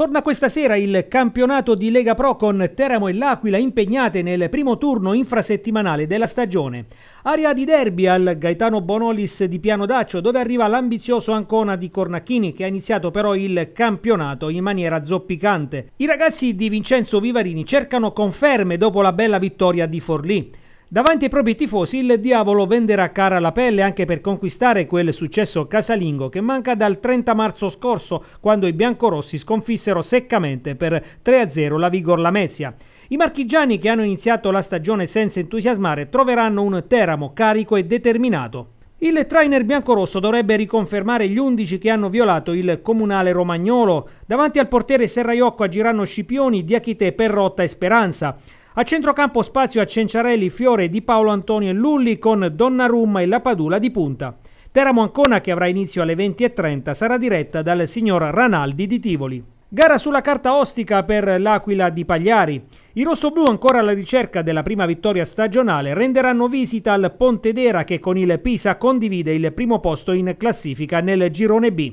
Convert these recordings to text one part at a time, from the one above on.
Torna questa sera il campionato di Lega Pro con Teramo e L'Aquila impegnate nel primo turno infrasettimanale della stagione. Aria di derby al Gaetano Bonolis di Piano Daccio dove arriva l'ambizioso Ancona di Cornacchini che ha iniziato però il campionato in maniera zoppicante. I ragazzi di Vincenzo Vivarini cercano conferme dopo la bella vittoria di Forlì. Davanti ai propri tifosi il diavolo venderà cara la pelle anche per conquistare quel successo casalingo che manca dal 30 marzo scorso quando i biancorossi sconfissero seccamente per 3-0 la Vigor Lamezia. I marchigiani che hanno iniziato la stagione senza entusiasmare troveranno un Teramo carico e determinato. Il trainer biancorosso dovrebbe riconfermare gli 11 che hanno violato il comunale romagnolo. Davanti al portiere Serraiocco agiranno Scipioni, Diachite, Perrotta e Speranza. A centrocampo spazio a Cenciarelli, Fiore, Di Paolo Antonio e Lulli con Donnarumma e la Padula di punta. Teramo Ancona, che avrà inizio alle 20.30, sarà diretta dal signor Ranaldi di Tivoli. Gara sulla carta ostica per l'Aquila di Pagliari. I rossoblù ancora alla ricerca della prima vittoria stagionale renderanno visita al Pontedera che con il Pisa condivide il primo posto in classifica nel girone B.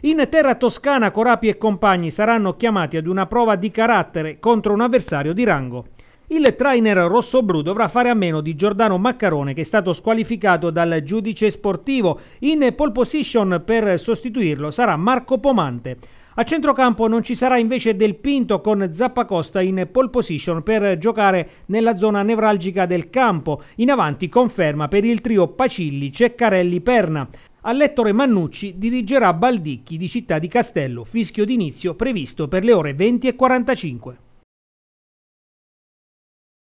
In terra toscana Corapi e compagni saranno chiamati ad una prova di carattere contro un avversario di rango. Il trainer rossoblù dovrà fare a meno di Giordano Maccarone che è stato squalificato dal giudice sportivo. In pole position per sostituirlo sarà Marco Pomante. A centrocampo non ci sarà invece Del Pinto con Zappacosta in pole position per giocare nella zona nevralgica del campo. In avanti conferma per il trio Pacilli, Ceccarelli, Perna. All'Ettore Mannucci dirigerà Baldicchi di Città di Castello, fischio d'inizio previsto per le ore 20.45.